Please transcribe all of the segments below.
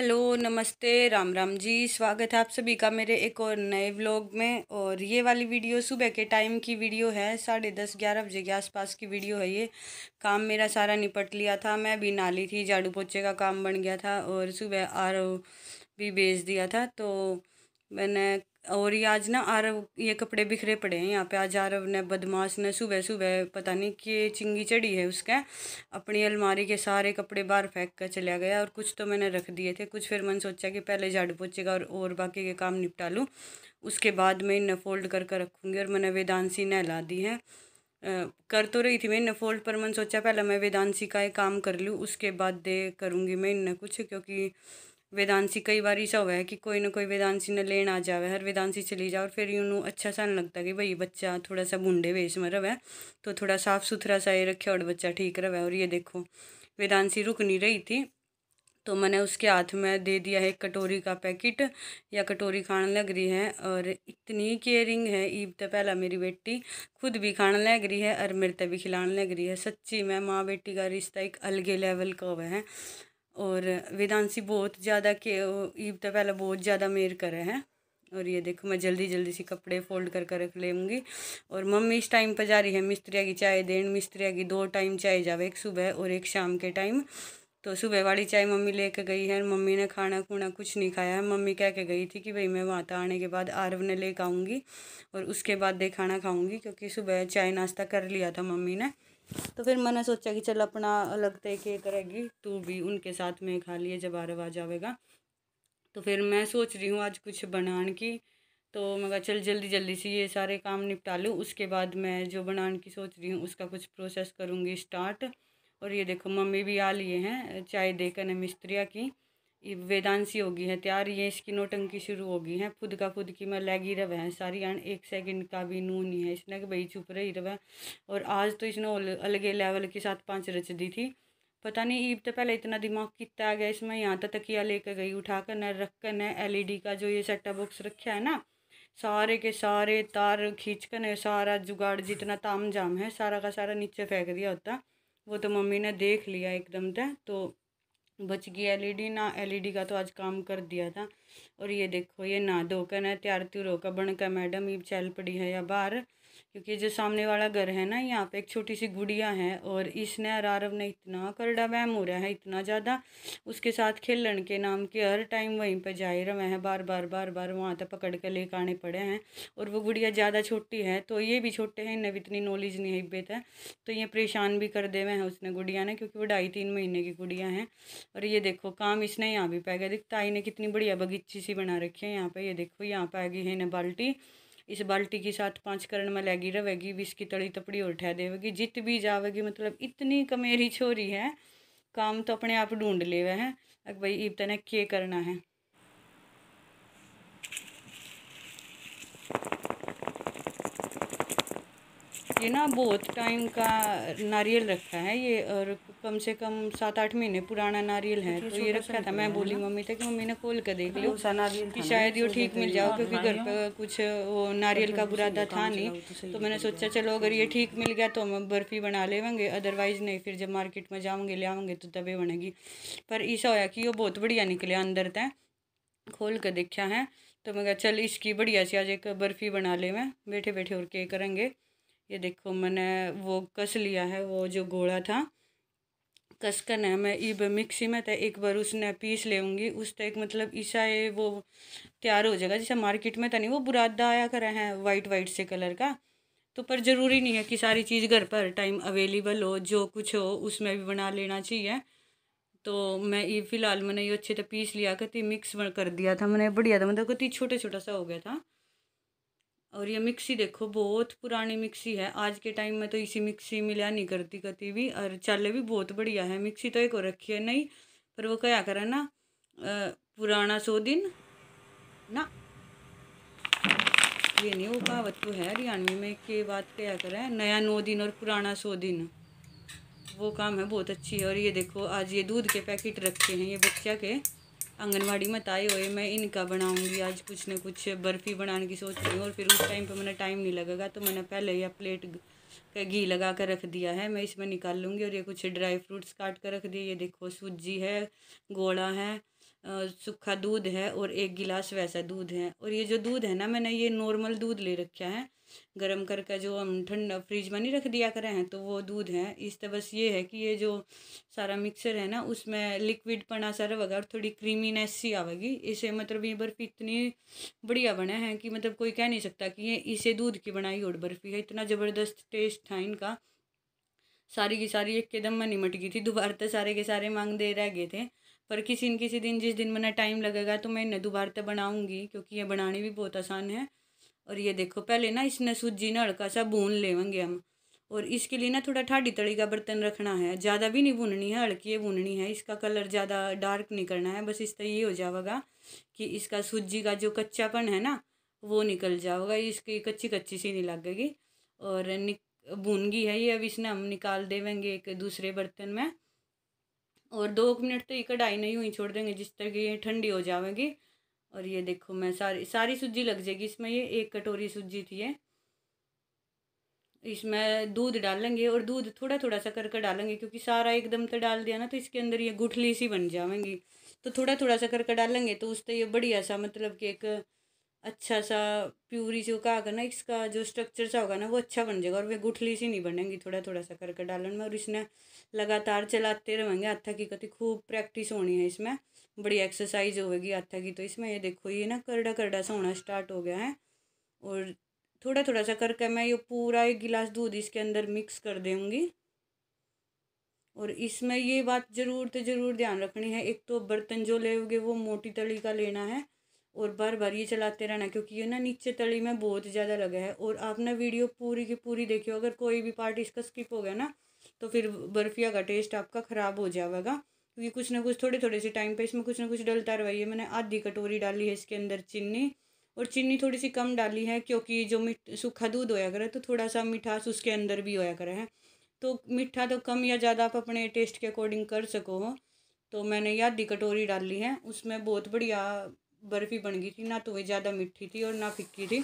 Hello नमस्ते राम राम जी स्वागत है आप सभी का मेरे एक और नए व्लॉग में और ये वाली वीडियो सुबह के टाइम की वीडियो है साढ़े दस ग्यारह बजे के आसपास की वीडियो है ये काम मेरा सारा निपट लिया था मैं भी नाली थी झाड़ू पोछे का काम बन गया था और सुबह आर भी भेज दिया था तो मैंने और ये आज ना आरव ये कपड़े बिखरे पड़े हैं यहाँ पे आज आरव ने बदमाश ने सुबह सुबह पता नहीं कि चिंगी चढ़ी है उसके अपनी अलमारी के सारे कपड़े बाहर फेंक कर चला गया और कुछ तो मैंने रख दिए थे कुछ फिर मैंने सोचा कि पहले झाड़ पोचेगा और और बाकी के काम निपटा लूँ उसके बाद मैं इन्हें फोल्ड कर कर रखूँगी और मैंने वेदांशी नहला दी है कर तो रही थी मैं इन्हें फोल्ड पर मैंने सोचा पहले मैं वेदांशी का एक काम कर लूँ उसके बाद दे करूँगी मैं इन्हें कुछ क्योंकि वेदांशी कई बार ऐसा हुआ है कि कोई ना कोई वेदांशी ने लेन आ जावे हर वेदांशी चली जाए और फिर उन्होंने अच्छा सा नहीं लगता कि भाई बच्चा थोड़ा सा भूडे वेश में रवे तो थोड़ा साफ़ सुथरा सा ये रखे और बच्चा ठीक रवे और ये देखो वेदांशी रुक नहीं रही थी तो मैंने उसके हाथ में दे दिया है एक कटोरी का पैकेट या कटोरी खाने लग रही है और इतनी केयरिंग है ईब तो पहला मेरी बेटी खुद भी खाने लग रही है और मेरे तभी भी खिलाने लग रही है सच्ची मैं माँ बेटी का रिश्ता एक अलग लेवल का हुआ है और वेदांशी बहुत ज़्यादा के ईब तो पहले बहुत ज़्यादा मेर कर रहे हैं और ये देखो मैं जल्दी जल्दी से कपड़े फोल्ड करके रख लेंगी और मम्मी इस टाइम पर जा रही है मिस्त्रिया की चाय देन मिस्त्रिया की दो टाइम चाय जावे एक सुबह और एक शाम के टाइम तो सुबह वाली चाय मम्मी ले कर गई है मम्मी ने खाना खूना कुछ नहीं खाया है मम्मी कह के गई थी कि भाई मैं वहाँ आने के बाद आरव ने कर आऊँगी और उसके बाद दे खाना खाऊँगी क्योंकि सुबह चाय नाश्ता कर लिया था मम्मी ने तो फिर मैंने सोचा कि चल अपना अलग तय के करेगी तू भी उनके साथ में खा लिए जब रहा आवेगा तो फिर मैं सोच रही हूँ आज कुछ बनाने की तो मैं कहा चल जल्दी जल्दी से ये सारे काम निपटा लूँ उसके बाद मैं जो बनाने की सोच रही हूँ उसका कुछ प्रोसेस करूँगी स्टार्ट और ये देखो मम्मी भी आ लिए हैं चाय देकर ने मिस्त्रिया की वेदांशी होगी है तैयार ये इसकी नोटंकी शुरू होगी है खुद का खुद की मैं लैगी रव है सारी अन एक सेकंड का भी नू नहीं है इसने भाई चुप रही रव है और आज तो इसने अलग लेवल के साथ पाँच रच दी थी पता नहीं ईब तो पहले इतना दिमाग कितना गया इसमें यहाँ तक तो तकिया लेकर गई उठा कर न रख कर न एल e का जो ये सेटा बॉक्स रखा है ना सारे के सारे तार खींच कर सारा जुगाड़ जितना ताम जाम है सारा का सारा नीचे फेंक दिया होता वो तो मम्मी ने देख लिया एकदम तय तो बच गई एलईडी e ना एलईडी e का तो आज काम कर दिया था और ये देखो ये ना धोकर है तैयार त्यूर होकर बनकर मैडम ये चल पड़ी है या बाहर क्योंकि जो सामने वाला घर है ना यहाँ पे एक छोटी सी गुड़िया है और इसने और आरव ने इतना करड़ा वहम हो रहा है इतना ज़्यादा उसके साथ खेलन के नाम के हर टाइम वहीं पर जाए रहे हैं बार बार बार बार वहाँ तक पकड़ कर लेकर आने पड़े हैं और वो गुड़िया ज़्यादा छोटी है तो ये भी छोटे हैं इन्हें इतनी नॉलेज नहीं हिब्बत है तो ये परेशान भी कर दे हुए हैं उसने गुड़िया ने क्योंकि वो ढाई तीन महीने की गुड़िया है और ये देखो काम इसने यहाँ भी पै गया देख ताई ने कितनी बढ़िया बगीची सी बना रखी है यहाँ पर ये देखो यहाँ पर आ गई है इन्हें बाल्टी इस बाल्टी के साथ पांच करण में लगी रहेगी भी इसकी तड़ी तपड़ी और ठह देवेगी जित भी जावेगी मतलब इतनी कमेरी छोरी है काम तो अपने आप ढूंढ ले हैं भाई इब के करना है ये ना बहुत टाइम का नारियल रखा है ये और कम से कम सात आठ महीने पुराना नारियल है तो ये रखा था मैं बोली मम्मी कि मम्मी ने खोल कर देख हाँ, लो कि शायद ये ठीक मिल जाओ क्योंकि घर पर कुछ वो नारियल का बुरादा था नहीं तो मैंने सोचा चलो अगर ये ठीक मिल गया तो हम बर्फ़ी बना लेवेंगे अदरवाइज़ नहीं फिर जब मार्केट में जाऊँगे ले आऊँगे तो तबे बनेगी पर ईसा होया कि वो बहुत बढ़िया निकले अंदर तय खोल कर देखा है तो मैं चल इसकी बढ़िया सी आज एक बर्फ़ी बना ले मैं बैठे बैठे और के करेंगे ये देखो मैंने वो कस लिया है वो जो घोड़ा था कस कर है मैं ई मिक्सी में तो एक बार उसने पीस लेंगी उस तक तो मतलब ईसा ये वो तैयार हो जाएगा जैसे मार्केट में तो नहीं वो बुरादा आया रहे हैं वाइट वाइट से कलर का तो पर ज़रूरी नहीं है कि सारी चीज़ घर पर टाइम अवेलेबल हो जो कुछ हो उसमें भी बना लेना चाहिए तो मैं ये फ़िलहाल मैंने ये अच्छे से पीस लिया करती मिक्स कर दिया था मैंने बढ़िया था मतलब कति छोटा छोटा सा हो गया था और ये मिक्सी देखो बहुत पुरानी मिक्सी है आज के टाइम में तो इसी मिक्सी मिला नहीं करती कति भी और चल भी बहुत बढ़िया है मिक्सी तो एक और रखी है नहीं पर वो क्या करे ना पुराना सौ दिन ना ये नहीं वो कहावत तो है हरियाणवी में के बात क्या करें नया नौ दिन और पुराना सौ दिन वो काम है बहुत अच्छी है और ये देखो आज ये दूध के पैकेट रखे हैं ये बच्चा के आंगनवाड़ी में ताए हुए मैं इनका बनाऊंगी आज कुछ ना कुछ बर्फ़ी बनाने की सोच रही हूँ और फिर उस टाइम पे मैंने टाइम नहीं लगेगा तो मैंने पहले यह प्लेट का घी लगा कर रख दिया है मैं इसमें निकाल लूँगी और ये कुछ ड्राई फ्रूट्स काट कर रख दिए ये देखो सूजी है गोड़ा है सूखा दूध है और एक गिलास वैसा दूध है और ये जो दूध है ना मैंने ये नॉर्मल दूध ले रखा है गर्म करके जो हम ठंडा फ्रिज में नहीं रख दिया करें हैं तो वो दूध है इस तरह बस ये है कि ये जो सारा मिक्सर है ना उसमें लिक्विड पना सा रहेगा और थोड़ी क्रीमीनेस सी आवेगी इसे मतलब ये बर्फ़ी इतनी बढ़िया बना है कि मतलब कोई कह नहीं सकता कि ये इसे दूध की बनाई और बर्फ़ी है इतना ज़बरदस्त टेस्ट था इनका सारी की सारी एक एकदम में निमट गई थी दोबारा तो सारे के सारे मांग दे रह गए थे पर किसी न किसी दिन जिस दिन मैंने टाइम लगेगा तो मैं इन्हें दोबारा तो बनाऊँगी क्योंकि ये बनाने भी बहुत आसान है और ये देखो पहले ना इसने सूजी ना हल्का सा भून लेवेंगे हम और इसके लिए ना थोड़ा ठाडी तड़ी का बर्तन रखना है ज़्यादा भी नहीं भूननी है हल्की भूननी है इसका कलर ज़्यादा डार्क नहीं करना है बस इस तरह ये हो जाएगा कि इसका सूजी का जो कच्चापन है ना वो निकल जाएगा इसकी कच्ची कच्ची सी नहीं लगेगी और निक भूनगी है ये अब इसने हम निकाल देवेंगे एक दूसरे बर्तन में और दो मिनट तो ये कढ़ाई नहीं हुई छोड़ देंगे जिस तक ये ठंडी हो जाएगी और ये देखो मैं सारी सारी सूजी लग जाएगी इसमें ये एक कटोरी सूजी थी है इसमें दूध डालेंगे और दूध थोड़ा थोड़ा सा करके डालेंगे क्योंकि सारा एकदम तो डाल दिया ना तो इसके अंदर ये गुठली सी बन जाएंगी तो थोड़ा थोड़ा सा करके डालेंगे तो उससे ये बढ़िया सा मतलब कि एक अच्छा सा प्यूरी जो का आगा ना इसका जो स्ट्रक्चर सा होगा ना वो अच्छा बन जाएगा और वे गुठली सी नहीं बनेंगी थोड़ा थोड़ा सा करके डालन में और इसने लगातार चलाते रहेंगे हाथा की कति खूब प्रैक्टिस होनी है इसमें बड़ी एक्सरसाइज होगी हाथा की तो इसमें ये देखो ये ना करड़ा करड़ा सा होना स्टार्ट हो गया है और थोड़ा थोड़ा सा करके मैं ये पूरा एक गिलास दूध इसके अंदर मिक्स कर देंगी और इसमें ये बात ज़रूर तो ज़रूर ध्यान रखनी है एक तो बर्तन जो लेगे वो मोटी तली का लेना है और बार बार ये चलाते रहना क्योंकि ये ना नीचे तली में बहुत ज़्यादा लगा है और आप ना वीडियो पूरी की पूरी देखियो अगर कोई भी पार्ट इसका स्किप हो गया ना तो फिर बर्फिया का टेस्ट आपका ख़राब हो जाएगा क्योंकि कुछ ना कुछ थोड़े थोड़े से टाइम पे इसमें कुछ ना कुछ डलता रवाइए मैंने आधी कटोरी डाली है इसके अंदर चीनी और चीनी थोड़ी सी कम डाली है क्योंकि जो मिठ सूखा दूध होया करे तो थोड़ा सा मिठास उसके अंदर भी होया करे है तो मीठा तो कम या ज़्यादा आप अपने टेस्ट के अकॉर्डिंग कर सको हो तो मैंने ये आधी कटोरी डाली है उसमें बहुत बढ़िया बर्फ़ी बन गई थी ना तो वे ज़्यादा मीठी थी और ना फिक्की थी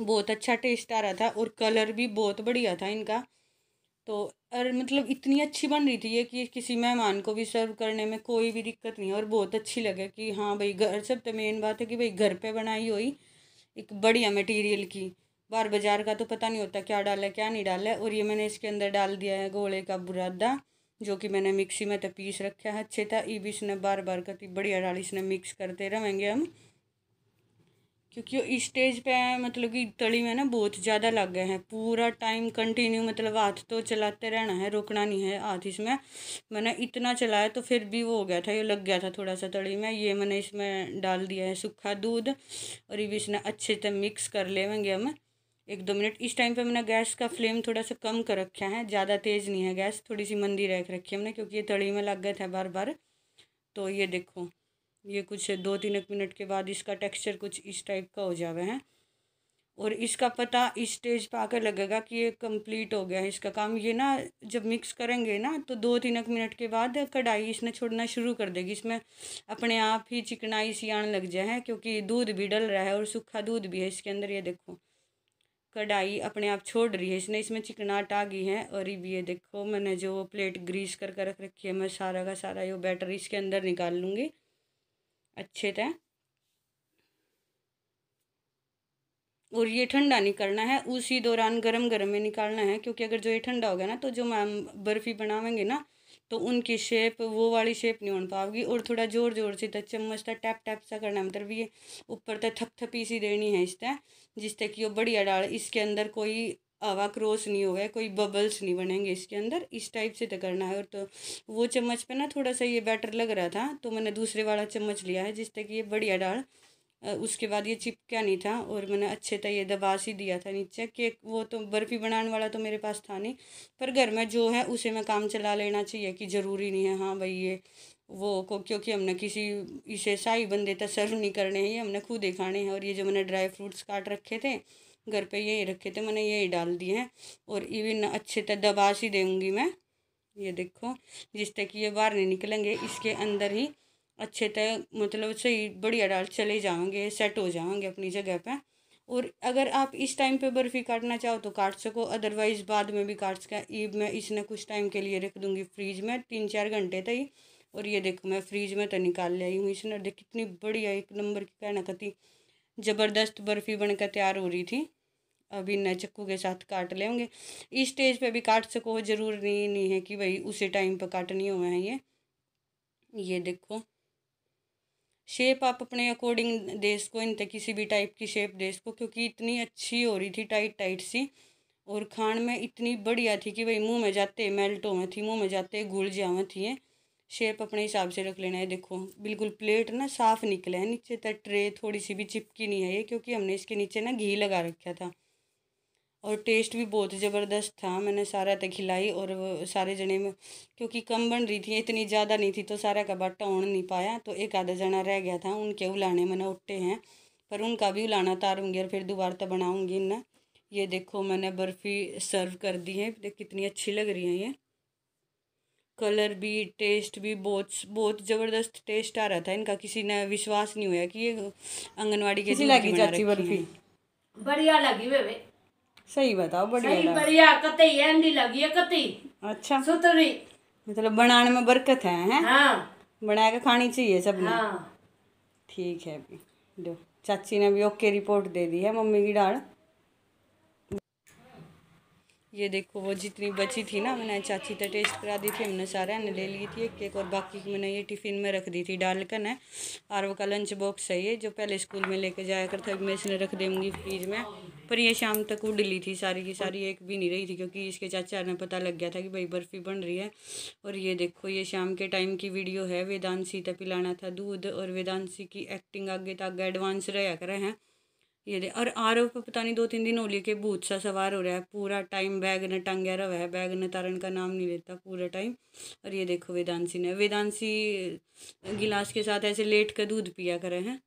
बहुत अच्छा टेस्ट आ रहा था और कलर भी बहुत बढ़िया था इनका तो और मतलब इतनी अच्छी बन रही थी ये कि किसी मेहमान को भी सर्व करने में कोई भी दिक्कत नहीं और बहुत अच्छी लगे कि हाँ भाई घर सब तो मेन बात है कि भाई घर पे बनाई हुई एक बढ़िया मटेरियल की बार बाज़ार का तो पता नहीं होता क्या डाला क्या नहीं डाला और ये मैंने इसके अंदर डाल दिया है गोले का बुरादा जो कि मैंने मिक्सी में तो पीस रखा है अच्छे था ई भी इसने बार बार कति बढ़िया डाली इसने मिक्स करते रहेंगे हम क्योंकि इस स्टेज पे मतलब कि तली में ना बहुत ज़्यादा लग गए हैं पूरा टाइम कंटिन्यू मतलब हाथ तो चलाते रहना है रोकना नहीं है हाथ इसमें मैंने इतना चलाया तो फिर भी वो हो गया था ये लग गया था थोड़ा सा तली में ये मैंने इसमें डाल दिया है सूखा दूध और ये भी इसने अच्छे से मिक्स कर लेवेंगे हम एक दो मिनट इस टाइम पे मैंने गैस का फ्लेम थोड़ा सा कम कर रखा है ज़्यादा तेज़ नहीं है गैस थोड़ी सी मंदी रख रखी है हमने क्योंकि ये तड़ी में लग गए थे बार बार तो ये देखो ये कुछ दो तीन एक मिनट के बाद इसका टेक्सचर कुछ इस टाइप का हो जावे है और इसका पता इस स्टेज पर आकर लगेगा कि ये कंप्लीट हो गया है इसका काम ये ना जब मिक्स करेंगे ना तो दो तीन एक मिनट के बाद कढ़ाई इसने छोड़ना शुरू कर देगी इसमें अपने आप ही चिकनाई सी आने लग जाए क्योंकि दूध भी डल रहा है और सूखा दूध भी है इसके अंदर ये देखो कढ़ाई अपने आप छोड़ रही है इसने इसमें चिकनाहट आ गई है और भी ये देखो मैंने जो प्लेट ग्रीस कर कर रख रखी है मैं सारा का सारा ये बैटर इसके अंदर निकाल लूँगी अच्छे तरह और ये ठंडा नहीं करना है उसी दौरान गरम गरम में निकालना है क्योंकि अगर जो ये ठंडा हो गया ना तो जो मैम बर्फ़ी बनावेंगे ना तो उनकी शेप वो वाली शेप नहीं हो तो पाओगी और थोड़ा ज़ोर ज़ोर से तो चम्मच तक तो टैप टैप सा करना मतलब ये ऊपर तक तो थप थपी सी देनी है इस तरह जिस तक कि वो बढ़िया डाल इसके अंदर कोई हवा क्रॉस नहीं होगा कोई बबल्स नहीं बनेंगे इसके अंदर इस टाइप से तो करना है और तो वो चम्मच पे ना थोड़ा सा ये बेटर लग रहा था तो मैंने दूसरे वाला चम्मच लिया है जिस तक ये बढ़िया डाल उसके बाद ये चिपका नहीं था और मैंने अच्छे था ये दबा ही दिया था नीचे केक वो तो बर्फ़ी बनाने वाला तो मेरे पास था नहीं पर घर में जो है उसे मैं काम चला लेना चाहिए कि ज़रूरी नहीं है हाँ भाई ये वो को क्योंकि हमने किसी इसे शाही बंदे तक सर्व नहीं करने हैं ये हमने खुद ही खाने हैं और ये जो मैंने ड्राई फ्रूट्स काट रखे थे घर पर यही रखे थे मैंने यही डाल दिए हैं और इवन अच्छे तरह दबा ही देंगी मैं ये देखो जिस तक ये बाहर नहीं निकलेंगे इसके अंदर ही अच्छे तय मतलब सही बढ़िया डाल चले जाओगे सेट हो जाओगे अपनी जगह पे और अगर आप इस टाइम पे बर्फ़ी काटना चाहो तो काट सको अदरवाइज़ बाद में भी काट सका ईब मैं इसने कुछ टाइम के लिए रख दूँगी फ्रीज में तीन चार घंटे तक और ये देखो मैं फ्रीज में तो निकाल ले आई हूँ इसने देख कितनी बढ़िया एक नंबर की कहना कती ज़बरदस्त बर्फ़ी बनकर तैयार हो रही थी अभी न चक्कू के साथ काट लेंगे इस स्टेज पे भी काट सको ज़रूर नहीं नहीं है कि भाई उसी टाइम पर काटनी हुए हैं ये ये देखो शेप आप अपने अकॉर्डिंग दे सको इन तक किसी भी टाइप की शेप दे सको क्योंकि इतनी अच्छी हो रही थी टाइट टाइट सी और खाण में इतनी बढ़िया थी कि भाई मुंह में जाते मेल्ट हो थी मुंह में जाते घुल जावा थी है शेप अपने हिसाब से रख लेना है देखो बिल्कुल प्लेट ना साफ़ निकला है नीचे तक ट्रे थोड़ी सी भी चिपकी नहीं है ये क्योंकि हमने इसके नीचे ना घी लगा रखा था और टेस्ट भी बहुत ज़बरदस्त था मैंने सारा तक खिलाई और सारे जने में क्योंकि कम बन रही थी इतनी ज़्यादा नहीं थी तो सारा का बाटा उड़ नहीं पाया तो एक आधा जना रह गया था उनके उलाने मैंने उठे हैं पर उनका भी उलाना तारूँगी और फिर दोबारा तो बनाऊँगी ना ये देखो मैंने बर्फ़ी सर्व कर दी है कितनी अच्छी लग रही है ये कलर भी टेस्ट भी बहुत बहुत ज़बरदस्त टेस्ट आ रहा था इनका किसी ने विश्वास नहीं हुआ कि ये आंगनवाड़ी के बर्फी बढ़िया लगी वे, वे। सही बताओ बढ़िया बढ़िया कतई एंडी लगी है कतई अच्छा सुतरी मतलब बनाने में बरकत है हैं हाँ। बना के खानी चाहिए सब ने हाँ। ठीक है अभी चाची ने भी ओके रिपोर्ट दे दी है मम्मी की डाल ये देखो वो जितनी बची थी ना मैंने चाची तो टेस्ट करा दी थी हमने सारे ने ले ली थी एक केक और बाकी की मैंने ये टिफ़िन में रख दी थी डाल कर ना वो का लंच बॉक्स है ये जो पहले स्कूल में लेके जाया करता मैं इसने रख देंगी फ्रीज में पर ये शाम तक उड़ ली थी सारी की सारी एक भी नहीं रही थी क्योंकि इसके चाचा ने पता लग गया था कि भाई बर्फ़ी बन रही है और ये देखो ये शाम के टाइम की वीडियो है वेदांशी तक पिलाना था दूध और वेदांशी की एक्टिंग आगे तक एडवांस रहा करें हैं ये दे और आरव पे पता नहीं दो तीन दिन होली के भूत सा सवार हो रहा है पूरा टाइम बैग ने टांग रहा है बैग ने तारण का नाम नहीं लेता पूरा टाइम और ये देखो वेदांशी ने वेदांशी गिलास के साथ ऐसे लेट कर दूध पिया करे हैं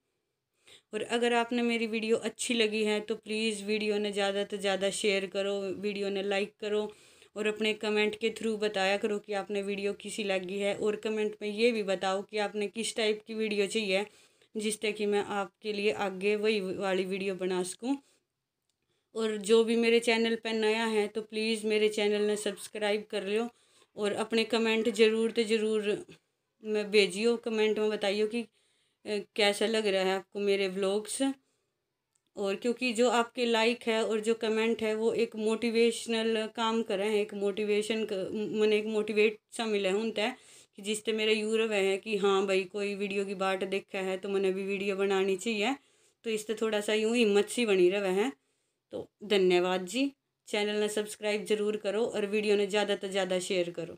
और अगर आपने मेरी वीडियो अच्छी लगी है तो प्लीज़ वीडियो ने ज़्यादा से ज़्यादा शेयर करो वीडियो ने लाइक करो और अपने कमेंट के थ्रू बताया करो कि आपने वीडियो किसी लगी है और कमेंट में ये भी बताओ कि आपने किस टाइप की वीडियो चाहिए जिससे कि मैं आपके लिए आगे वही वाली वीडियो बना सकूँ और जो भी मेरे चैनल पर नया है तो प्लीज़ मेरे चैनल ने सब्सक्राइब कर लो और अपने कमेंट ज़रूर तो ज़रूर मैं भेजियो कमेंट में बताइयो कि कैसा लग रहा है आपको मेरे व्लॉग्स और क्योंकि जो आपके लाइक है और जो कमेंट है वो एक मोटिवेशनल काम कर रहे हैं एक मोटिवेशन मैंने एक मोटिवेट सा मिला है उनता है कि जिससे मेरा यूर वह है कि हाँ भाई कोई वीडियो की बाट देखा है तो मैंने भी वीडियो बनानी चाहिए तो इससे थोड़ा सा यूँ हिम्मत सी बनी रहे है तो धन्यवाद जी चैनल ने सब्सक्राइब ज़रूर करो और वीडियो ने ज़्यादा से ज़्यादा शेयर करो